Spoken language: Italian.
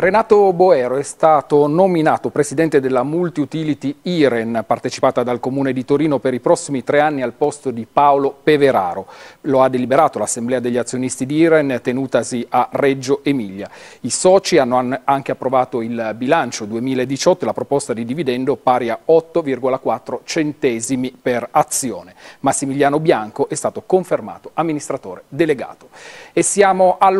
Renato Boero è stato nominato presidente della multi-utility IREN, partecipata dal Comune di Torino per i prossimi tre anni al posto di Paolo Peveraro. Lo ha deliberato l'Assemblea degli azionisti di IREN, tenutasi a Reggio Emilia. I soci hanno anche approvato il bilancio 2018 e la proposta di dividendo pari a 8,4 centesimi per azione. Massimiliano Bianco è stato confermato amministratore delegato. E siamo allo